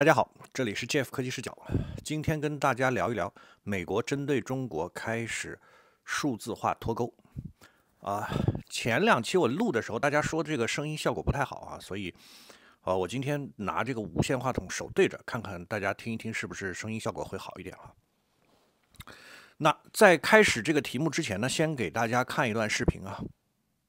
大家好，这里是 Jeff 科技视角。今天跟大家聊一聊美国针对中国开始数字化脱钩。啊，前两期我录的时候，大家说这个声音效果不太好啊，所以，呃，我今天拿这个无线话筒手对着，看看大家听一听，是不是声音效果会好一点啊？那在开始这个题目之前呢，先给大家看一段视频啊。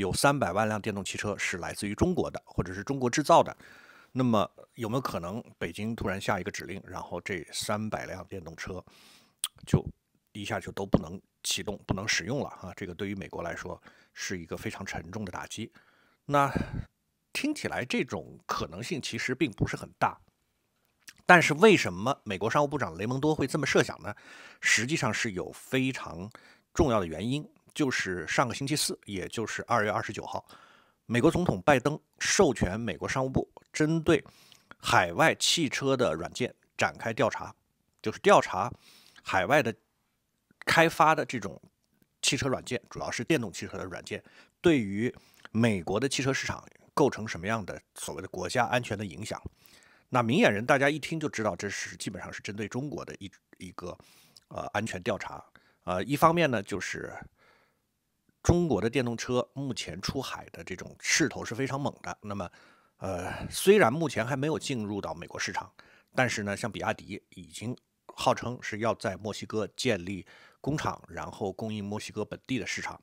有三百万辆电动汽车是来自于中国的，或者是中国制造的。那么有没有可能北京突然下一个指令，然后这三百辆电动车就一下就都不能启动、不能使用了啊？这个对于美国来说是一个非常沉重的打击。那听起来这种可能性其实并不是很大，但是为什么美国商务部长雷蒙多会这么设想呢？实际上是有非常重要的原因。就是上个星期四，也就是二月二十九号，美国总统拜登授权美国商务部针对海外汽车的软件展开调查，就是调查海外的开发的这种汽车软件，主要是电动汽车的软件，对于美国的汽车市场构成什么样的所谓的国家安全的影响。那明眼人大家一听就知道，这是基本上是针对中国的一一个呃安全调查。呃，一方面呢，就是。中国的电动车目前出海的这种势头是非常猛的。那么，呃，虽然目前还没有进入到美国市场，但是呢，像比亚迪已经号称是要在墨西哥建立工厂，然后供应墨西哥本地的市场。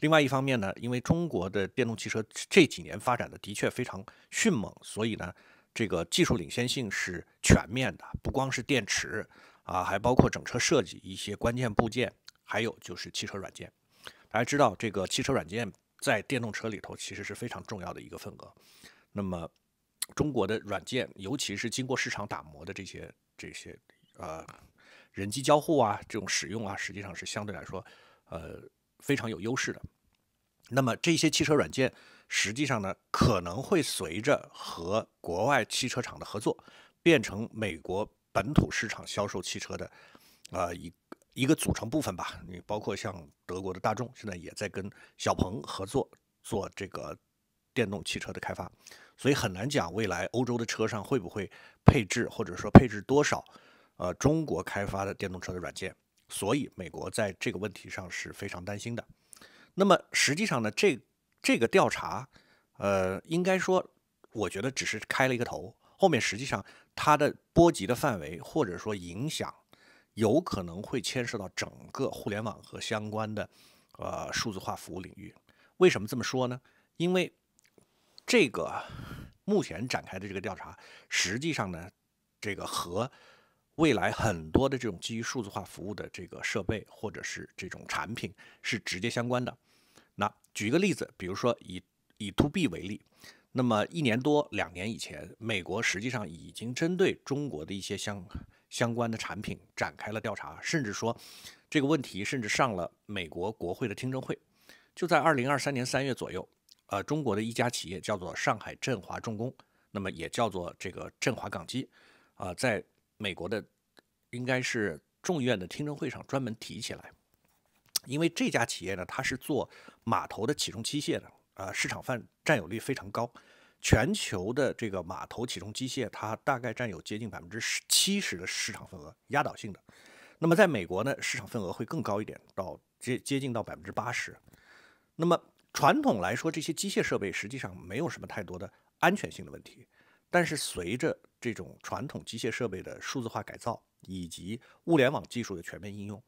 另外一方面呢，因为中国的电动汽车这几年发展的的确非常迅猛，所以呢，这个技术领先性是全面的，不光是电池啊，还包括整车设计一些关键部件，还有就是汽车软件。大家知道，这个汽车软件在电动车里头其实是非常重要的一个份额。那么，中国的软件，尤其是经过市场打磨的这些这些呃人机交互啊，这种使用啊，实际上是相对来说呃非常有优势的。那么这些汽车软件，实际上呢，可能会随着和国外汽车厂的合作，变成美国本土市场销售汽车的啊一。一个组成部分吧，你包括像德国的大众，现在也在跟小鹏合作做这个电动汽车的开发，所以很难讲未来欧洲的车上会不会配置，或者说配置多少，呃，中国开发的电动车的软件。所以美国在这个问题上是非常担心的。那么实际上呢，这这个调查，呃，应该说，我觉得只是开了一个头，后面实际上它的波及的范围或者说影响。有可能会牵涉到整个互联网和相关的，呃，数字化服务领域。为什么这么说呢？因为这个目前展开的这个调查，实际上呢，这个和未来很多的这种基于数字化服务的这个设备或者是这种产品是直接相关的。那举一个例子，比如说以以 to B 为例，那么一年多两年以前，美国实际上已经针对中国的一些相相关的产品展开了调查，甚至说这个问题甚至上了美国国会的听证会。就在二零二三年三月左右，呃，中国的一家企业叫做上海振华重工，那么也叫做这个振华港机，啊，在美国的应该是众议院的听证会上专门提起来，因为这家企业呢，它是做码头的起重机械的，啊，市场范占有率非常高。全球的这个码头起重机械，它大概占有接近百分之七十的市场份额，压倒性的。那么在美国呢，市场份额会更高一点，到接接近到百分之八十。那么传统来说，这些机械设备实际上没有什么太多的安全性的问题。但是随着这种传统机械设备的数字化改造以及物联网技术的全面应用，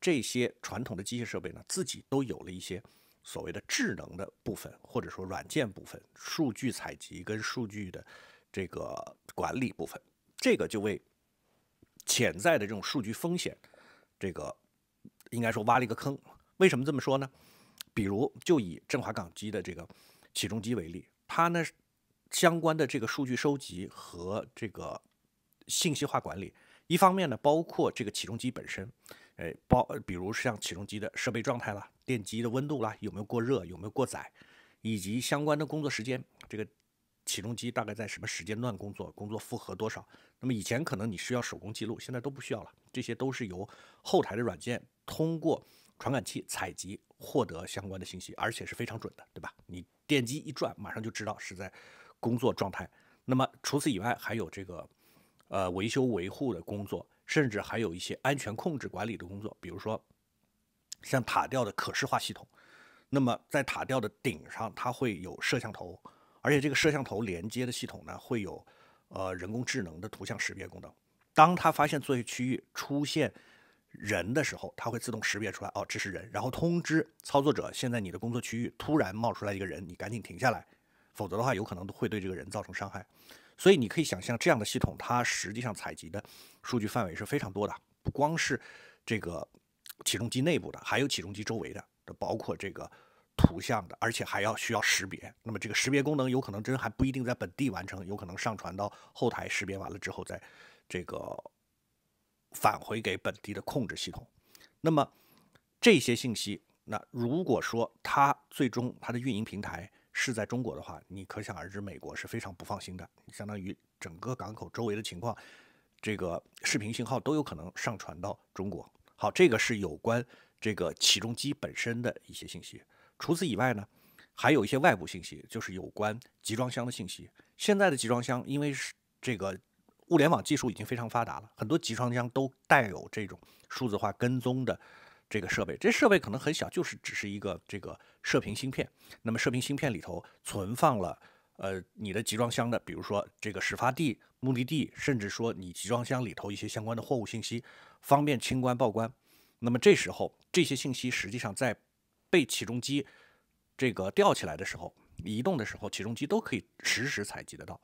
这些传统的机械设备呢，自己都有了一些。所谓的智能的部分，或者说软件部分、数据采集跟数据的这个管理部分，这个就为潜在的这种数据风险，这个应该说挖了一个坑。为什么这么说呢？比如就以振华港机的这个起重机为例，它呢相关的这个数据收集和这个信息化管理，一方面呢包括这个起重机本身，哎，包比如像起重机的设备状态啦。电机的温度啦，有没有过热，有没有过载，以及相关的工作时间，这个起重机大概在什么时间段工作，工作负荷多少？那么以前可能你需要手工记录，现在都不需要了，这些都是由后台的软件通过传感器采集获得相关的信息，而且是非常准的，对吧？你电机一转，马上就知道是在工作状态。那么除此以外，还有这个呃维修维护的工作，甚至还有一些安全控制管理的工作，比如说。像塔吊的可视化系统，那么在塔吊的顶上，它会有摄像头，而且这个摄像头连接的系统呢，会有呃人工智能的图像识别功能。当它发现作业区域出现人的时候，它会自动识别出来，哦，这是人，然后通知操作者，现在你的工作区域突然冒出来一个人，你赶紧停下来，否则的话有可能会对这个人造成伤害。所以你可以想象，这样的系统它实际上采集的数据范围是非常多的，不光是这个。起重机内部的，还有起重机周围的，包括这个图像的，而且还要需要识别。那么这个识别功能有可能真还不一定在本地完成，有可能上传到后台识别完了之后，再这个返回给本地的控制系统。那么这些信息，那如果说它最终它的运营平台是在中国的话，你可想而知，美国是非常不放心的。相当于整个港口周围的情况，这个视频信号都有可能上传到中国。好，这个是有关这个起重机本身的一些信息。除此以外呢，还有一些外部信息，就是有关集装箱的信息。现在的集装箱，因为是这个物联网技术已经非常发达了，很多集装箱都带有这种数字化跟踪的这个设备。这设备可能很小，就是只是一个这个射频芯片。那么射频芯片里头存放了呃你的集装箱的，比如说这个始发地。目的地，甚至说你集装箱里头一些相关的货物信息，方便清关报关。那么这时候这些信息实际上在被起重机这个吊起来的时候、移动的时候，起重机都可以实时采集得到。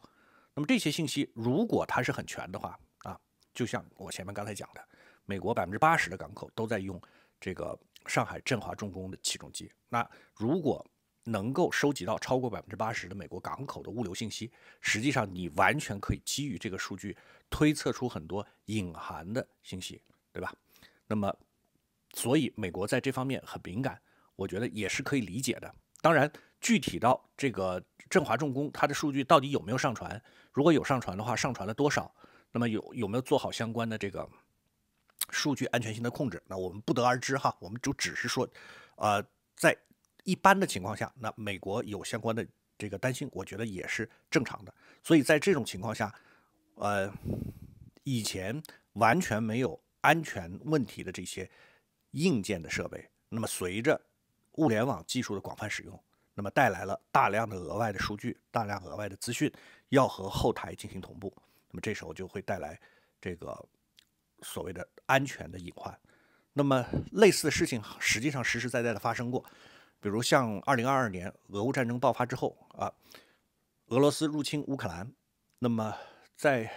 那么这些信息如果它是很全的话啊，就像我前面刚才讲的，美国百分之八十的港口都在用这个上海振华重工的起重机。那如果能够收集到超过百分之八十的美国港口的物流信息，实际上你完全可以基于这个数据推测出很多隐含的信息，对吧？那么，所以美国在这方面很敏感，我觉得也是可以理解的。当然，具体到这个振华重工，它的数据到底有没有上传？如果有上传的话，上传了多少？那么有有没有做好相关的这个数据安全性的控制？那我们不得而知哈，我们就只是说，呃，在。一般的情况下，那美国有相关的这个担心，我觉得也是正常的。所以在这种情况下，呃，以前完全没有安全问题的这些硬件的设备，那么随着物联网技术的广泛使用，那么带来了大量的额外的数据，大量额外的资讯要和后台进行同步，那么这时候就会带来这个所谓的安全的隐患。那么类似的事情实际上实实在在的发生过。比如像二零二二年俄乌战争爆发之后啊，俄罗斯入侵乌克兰，那么在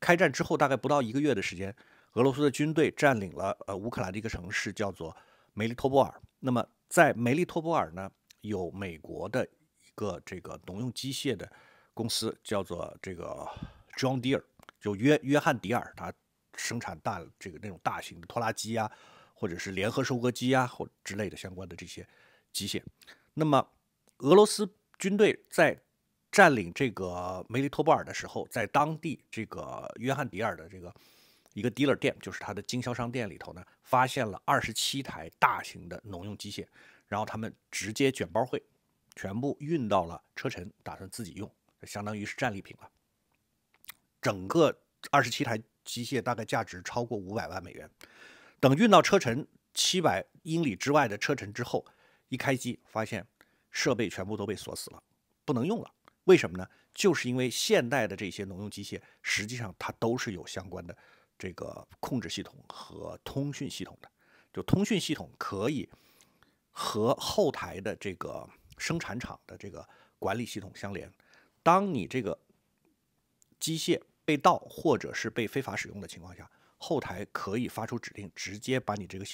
开战之后大概不到一个月的时间，俄罗斯的军队占领了呃乌克兰的一个城市叫做梅利托波尔。那么在梅利托波尔呢，有美国的一个这个农用机械的公司叫做这个 John Deere，就约约翰迪尔，它生产大这个那种大型的拖拉机啊。或者是联合收割机啊，或之类的相关的这些机械。那么，俄罗斯军队在占领这个梅利托波尔的时候，在当地这个约翰迪尔的这个一个迪尔店，就是他的经销商店里头呢，发现了二十七台大型的农用机械，然后他们直接卷包会，全部运到了车臣，打算自己用，相当于是战利品了。整个二十七台机械大概价值超过五百万美元。等运到车臣七百英里之外的车臣之后，一开机发现设备全部都被锁死了，不能用了。为什么呢？就是因为现代的这些农用机械，实际上它都是有相关的这个控制系统和通讯系统的。就通讯系统可以和后台的这个生产厂的这个管理系统相连。当你这个机械被盗或者是被非法使用的情况下，后台可以发出指令，直接把你这个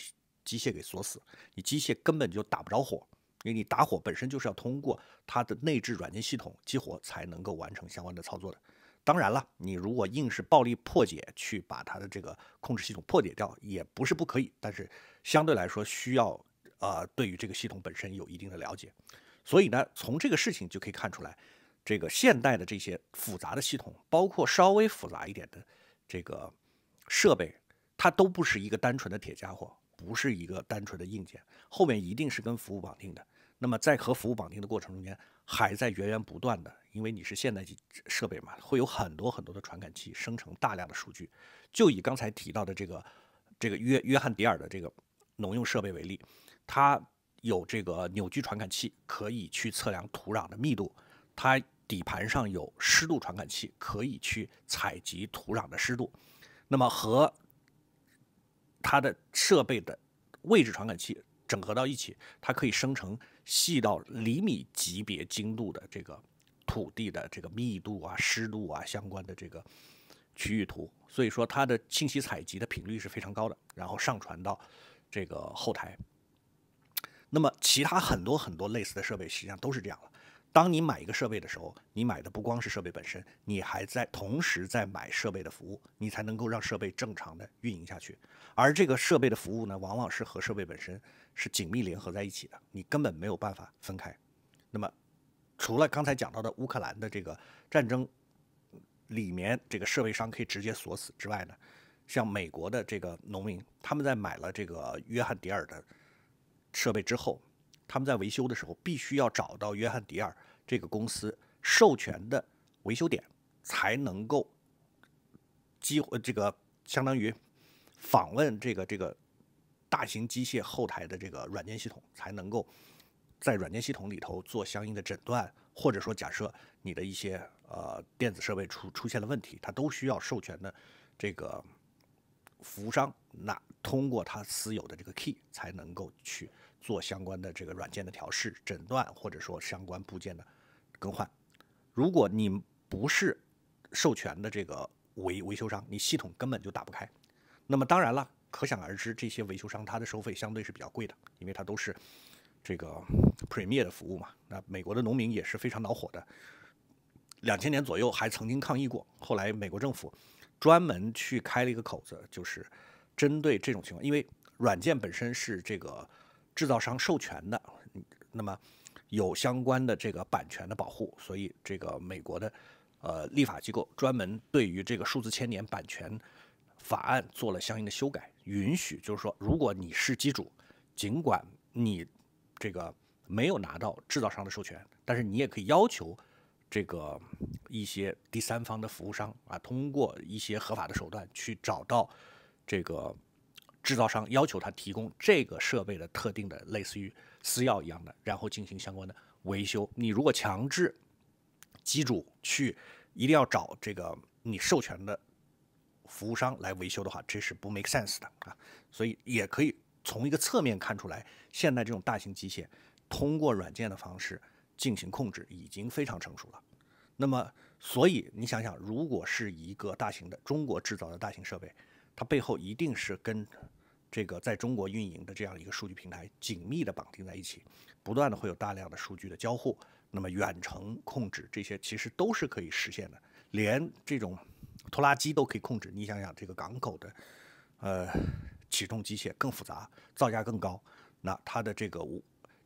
机械给锁死，你机械根本就打不着火，因为你打火本身就是要通过它的内置软件系统激活，才能够完成相关的操作的。当然了，你如果硬是暴力破解去把它的这个控制系统破解掉，也不是不可以，但是相对来说需要呃对于这个系统本身有一定的了解。所以呢，从这个事情就可以看出来，这个现代的这些复杂的系统，包括稍微复杂一点的这个。设备它都不是一个单纯的铁家伙，不是一个单纯的硬件，后面一定是跟服务绑定的。那么在和服务绑定的过程中间，还在源源不断的，因为你是现代机设备嘛，会有很多很多的传感器生成大量的数据。就以刚才提到的这个这个约约翰迪尔的这个农用设备为例，它有这个扭矩传感器可以去测量土壤的密度，它底盘上有湿度传感器可以去采集土壤的湿度。那么和它的设备的位置传感器整合到一起，它可以生成细到厘米级别精度的这个土地的这个密度啊、湿度啊相关的这个区域图。所以说它的信息采集的频率是非常高的，然后上传到这个后台。那么其他很多很多类似的设备实际上都是这样的。当你买一个设备的时候，你买的不光是设备本身，你还在同时在买设备的服务，你才能够让设备正常的运营下去。而这个设备的服务呢，往往是和设备本身是紧密联合在一起的，你根本没有办法分开。那么，除了刚才讲到的乌克兰的这个战争里面，这个设备商可以直接锁死之外呢，像美国的这个农民，他们在买了这个约翰迪尔的设备之后。他们在维修的时候，必须要找到约翰迪尔这个公司授权的维修点，才能够机这个相当于访问这个这个大型机械后台的这个软件系统，才能够在软件系统里头做相应的诊断，或者说假设你的一些呃电子设备出出现了问题，它都需要授权的这个服务商，那通过他私有的这个 key 才能够去。做相关的这个软件的调试、诊断，或者说相关部件的更换。如果你不是授权的这个维维修商，你系统根本就打不开。那么当然了，可想而知，这些维修商他的收费相对是比较贵的，因为他都是这个 Premier 的服务嘛。那美国的农民也是非常恼火的，两千年左右还曾经抗议过，后来美国政府专门去开了一个口子，就是针对这种情况，因为软件本身是这个。制造商授权的，那么有相关的这个版权的保护，所以这个美国的呃立法机构专门对于这个数字千年版权法案做了相应的修改，允许就是说，如果你是机主，尽管你这个没有拿到制造商的授权，但是你也可以要求这个一些第三方的服务商啊，通过一些合法的手段去找到这个。制造商要求他提供这个设备的特定的类似于私钥一样的，然后进行相关的维修。你如果强制机主去一定要找这个你授权的服务商来维修的话，这是不 make sense 的啊。所以也可以从一个侧面看出来，现在这种大型机械通过软件的方式进行控制已经非常成熟了。那么，所以你想想，如果是一个大型的中国制造的大型设备，它背后一定是跟这个在中国运营的这样一个数据平台紧密的绑定在一起，不断的会有大量的数据的交互，那么远程控制这些其实都是可以实现的，连这种拖拉机都可以控制。你想想这个港口的，呃，起重机械更复杂，造价更高，那它的这个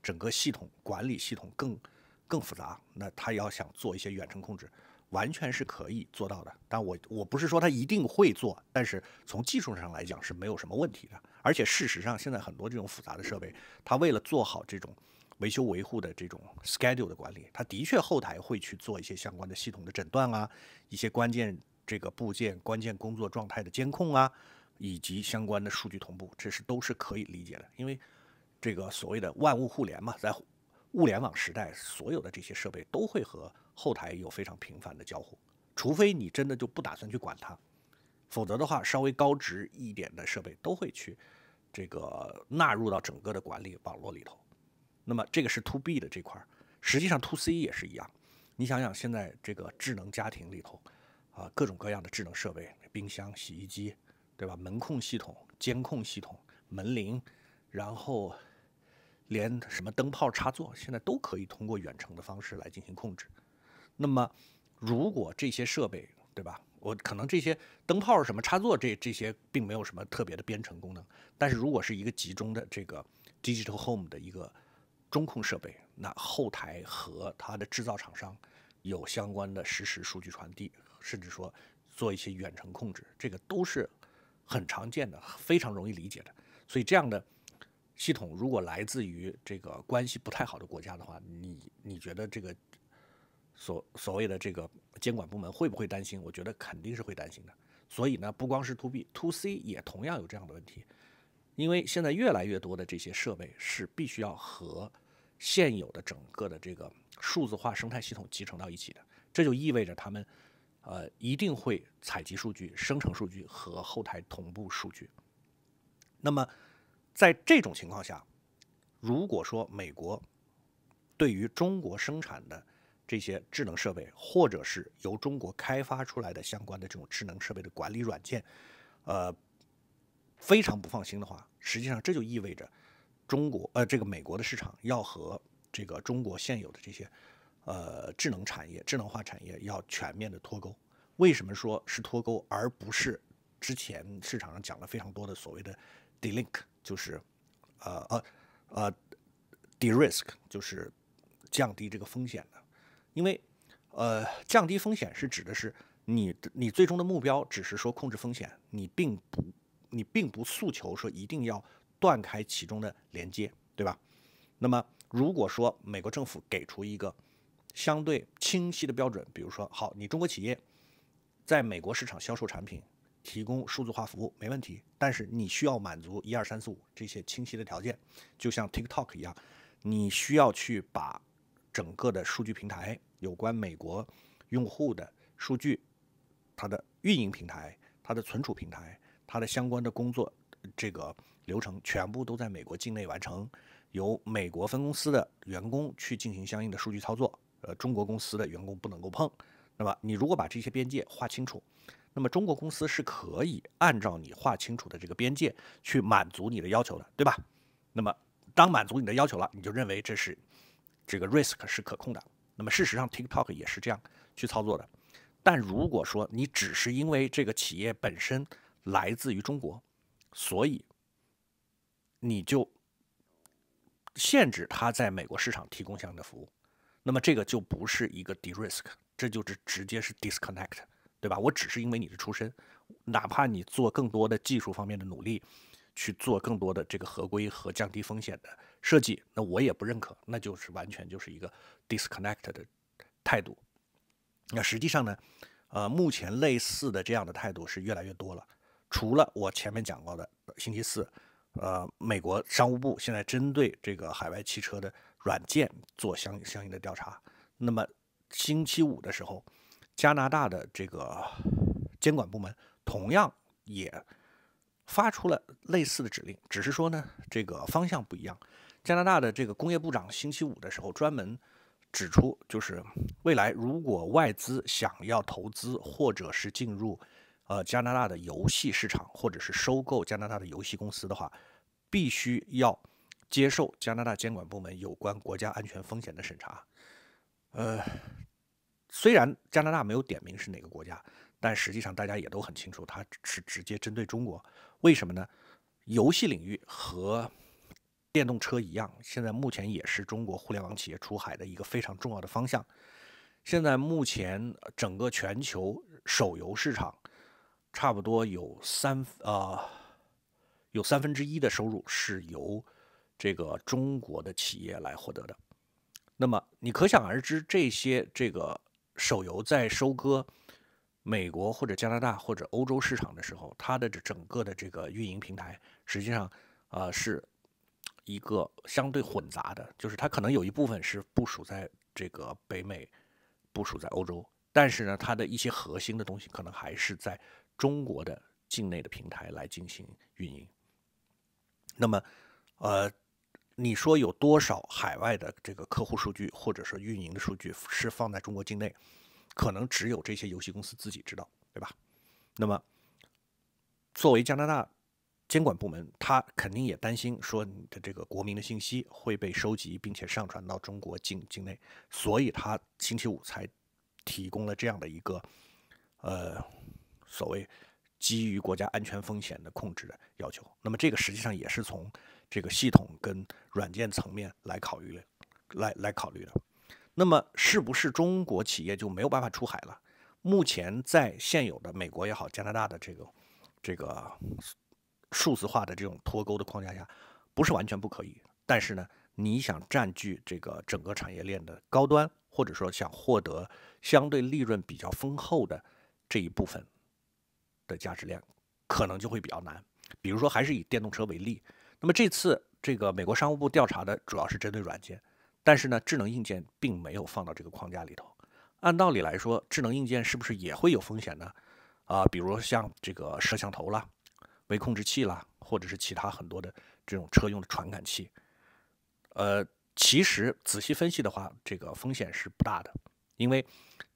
整个系统管理系统更更复杂，那它要想做一些远程控制。完全是可以做到的，但我我不是说他一定会做，但是从技术上来讲是没有什么问题的。而且事实上，现在很多这种复杂的设备，它为了做好这种维修维护的这种 schedule 的管理，它的确后台会去做一些相关的系统的诊断啊，一些关键这个部件、关键工作状态的监控啊，以及相关的数据同步，这是都是可以理解的。因为这个所谓的万物互联嘛，在物联网时代，所有的这些设备都会和。后台有非常频繁的交互，除非你真的就不打算去管它，否则的话，稍微高值一点的设备都会去这个纳入到整个的管理网络里头。那么这个是 to B 的这块实际上 to C 也是一样。你想想现在这个智能家庭里头啊，各种各样的智能设备，冰箱、洗衣机，对吧？门控系统、监控系统、门铃，然后连什么灯泡、插座，现在都可以通过远程的方式来进行控制。那么，如果这些设备，对吧？我可能这些灯泡、什么插座，这这些并没有什么特别的编程功能。但是如果是一个集中的这个 digital home 的一个中控设备，那后台和它的制造厂商有相关的实时数据传递，甚至说做一些远程控制，这个都是很常见的，非常容易理解的。所以这样的系统，如果来自于这个关系不太好的国家的话，你你觉得这个？所所谓的这个监管部门会不会担心？我觉得肯定是会担心的。所以呢，不光是 to B，to C 也同样有这样的问题。因为现在越来越多的这些设备是必须要和现有的整个的这个数字化生态系统集成到一起的，这就意味着他们呃一定会采集数据、生成数据和后台同步数据。那么在这种情况下，如果说美国对于中国生产的，这些智能设备，或者是由中国开发出来的相关的这种智能设备的管理软件，呃，非常不放心的话，实际上这就意味着中国呃这个美国的市场要和这个中国现有的这些呃智能产业、智能化产业要全面的脱钩。为什么说是脱钩，而不是之前市场上讲了非常多的所谓的 de-link，就是呃呃呃 de-risk，就是降低这个风险的？因为，呃，降低风险是指的是你，你最终的目标只是说控制风险，你并不，你并不诉求说一定要断开其中的连接，对吧？那么如果说美国政府给出一个相对清晰的标准，比如说，好，你中国企业在美国市场销售产品，提供数字化服务没问题，但是你需要满足一二三四五这些清晰的条件，就像 TikTok 一样，你需要去把。整个的数据平台有关美国用户的数据，它的运营平台、它的存储平台、它的相关的工作这个流程全部都在美国境内完成，由美国分公司的员工去进行相应的数据操作。呃，中国公司的员工不能够碰。那么，你如果把这些边界划清楚，那么中国公司是可以按照你划清楚的这个边界去满足你的要求的，对吧？那么，当满足你的要求了，你就认为这是。这个 risk 是可控的，那么事实上 TikTok 也是这样去操作的。但如果说你只是因为这个企业本身来自于中国，所以你就限制它在美国市场提供相应的服务，那么这个就不是一个 de risk，这就是直接是 disconnect，对吧？我只是因为你的出身，哪怕你做更多的技术方面的努力。去做更多的这个合规和降低风险的设计，那我也不认可，那就是完全就是一个 disconnect 的态度。那实际上呢，呃，目前类似的这样的态度是越来越多了。除了我前面讲过的星期四，呃，美国商务部现在针对这个海外汽车的软件做相相应的调查。那么星期五的时候，加拿大的这个监管部门同样也。发出了类似的指令，只是说呢，这个方向不一样。加拿大的这个工业部长星期五的时候专门指出，就是未来如果外资想要投资或者是进入呃加拿大的游戏市场，或者是收购加拿大的游戏公司的话，必须要接受加拿大监管部门有关国家安全风险的审查。呃，虽然加拿大没有点名是哪个国家，但实际上大家也都很清楚，它是直接针对中国。为什么呢？游戏领域和电动车一样，现在目前也是中国互联网企业出海的一个非常重要的方向。现在目前整个全球手游市场，差不多有三呃有三分之一的收入是由这个中国的企业来获得的。那么你可想而知，这些这个手游在收割。美国或者加拿大或者欧洲市场的时候，它的这整个的这个运营平台实际上，呃，是一个相对混杂的，就是它可能有一部分是部署在这个北美，部署在欧洲，但是呢，它的一些核心的东西可能还是在中国的境内的平台来进行运营。那么，呃，你说有多少海外的这个客户数据或者说运营的数据是放在中国境内？可能只有这些游戏公司自己知道，对吧？那么，作为加拿大监管部门，他肯定也担心说你的这个国民的信息会被收集，并且上传到中国境境内，所以他星期五才提供了这样的一个呃所谓基于国家安全风险的控制的要求。那么这个实际上也是从这个系统跟软件层面来考虑的，来来考虑的。那么是不是中国企业就没有办法出海了？目前在现有的美国也好、加拿大的这个、这个数字化的这种脱钩的框架下，不是完全不可以。但是呢，你想占据这个整个产业链的高端，或者说想获得相对利润比较丰厚的这一部分的价值链，可能就会比较难。比如说，还是以电动车为例，那么这次这个美国商务部调查的主要是针对软件。但是呢，智能硬件并没有放到这个框架里头。按道理来说，智能硬件是不是也会有风险呢？啊，比如像这个摄像头啦、微控制器啦，或者是其他很多的这种车用的传感器。呃，其实仔细分析的话，这个风险是不大的，因为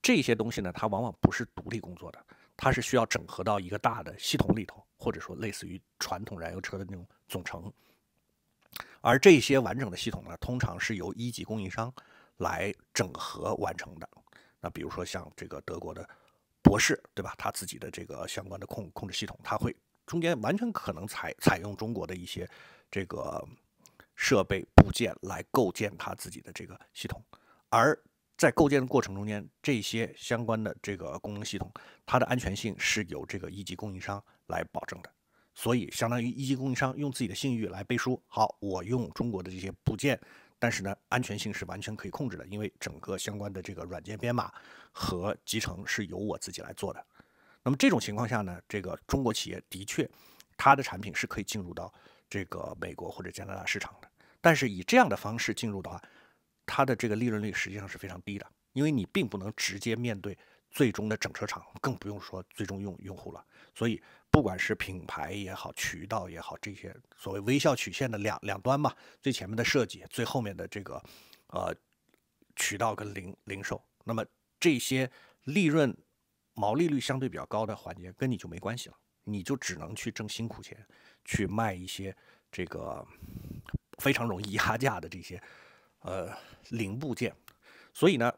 这些东西呢，它往往不是独立工作的，它是需要整合到一个大的系统里头，或者说类似于传统燃油车的那种总成。而这些完整的系统呢，通常是由一级供应商来整合完成的。那比如说像这个德国的博士，对吧？他自己的这个相关的控控制系统，他会中间完全可能采采用中国的一些这个设备部件来构建他自己的这个系统。而在构建的过程中间，这些相关的这个功能系统，它的安全性是由这个一级供应商来保证的。所以，相当于一级供应商用自己的信誉来背书。好，我用中国的这些部件，但是呢，安全性是完全可以控制的，因为整个相关的这个软件编码和集成是由我自己来做的。那么这种情况下呢，这个中国企业的确，它的产品是可以进入到这个美国或者加拿大市场的。但是以这样的方式进入的话，它的这个利润率实际上是非常低的，因为你并不能直接面对最终的整车厂，更不用说最终用用户了。所以。不管是品牌也好，渠道也好，这些所谓微笑曲线的两两端嘛，最前面的设计，最后面的这个，呃，渠道跟零零售，那么这些利润毛利率相对比较高的环节跟你就没关系了，你就只能去挣辛苦钱，去卖一些这个非常容易压价的这些，呃，零部件。所以呢，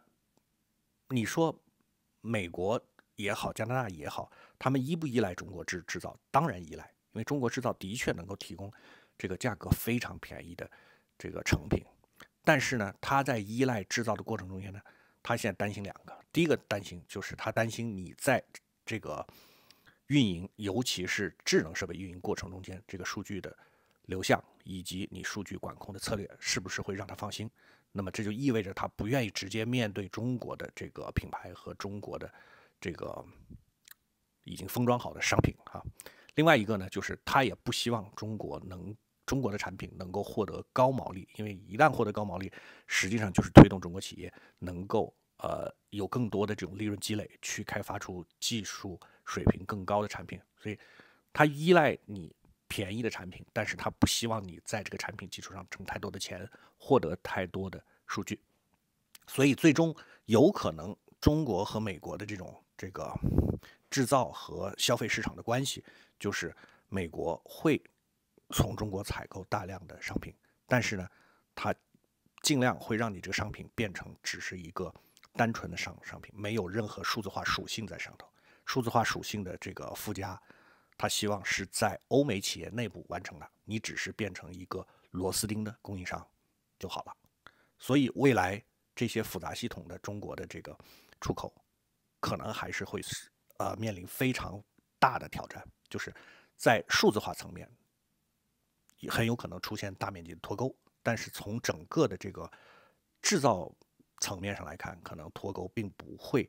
你说美国？也好，加拿大也好，他们依不依赖中国制制造？当然依赖，因为中国制造的确能够提供这个价格非常便宜的这个成品。但是呢，他在依赖制造的过程中间呢，他现在担心两个。第一个担心就是他担心你在这个运营，尤其是智能设备运营过程中间，这个数据的流向以及你数据管控的策略是不是会让他放心？那么这就意味着他不愿意直接面对中国的这个品牌和中国的。这个已经封装好的商品哈，另外一个呢，就是他也不希望中国能中国的产品能够获得高毛利，因为一旦获得高毛利，实际上就是推动中国企业能够呃有更多的这种利润积累，去开发出技术水平更高的产品。所以，他依赖你便宜的产品，但是他不希望你在这个产品基础上挣太多的钱，获得太多的数据。所以，最终有可能中国和美国的这种。这个制造和消费市场的关系，就是美国会从中国采购大量的商品，但是呢，它尽量会让你这个商品变成只是一个单纯的商商品，没有任何数字化属性在上头。数字化属性的这个附加，它希望是在欧美企业内部完成的，你只是变成一个螺丝钉的供应商就好了。所以未来这些复杂系统的中国的这个出口。可能还是会是呃面临非常大的挑战，就是在数字化层面，也很有可能出现大面积的脱钩。但是从整个的这个制造层面上来看，可能脱钩并不会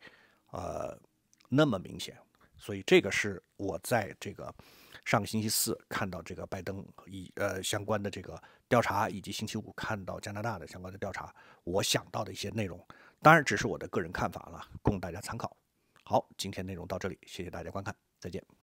呃那么明显。所以这个是我在这个上个星期四看到这个拜登以呃相关的这个调查，以及星期五看到加拿大的相关的调查，我想到的一些内容。当然，只是我的个人看法了，供大家参考。好，今天内容到这里，谢谢大家观看，再见。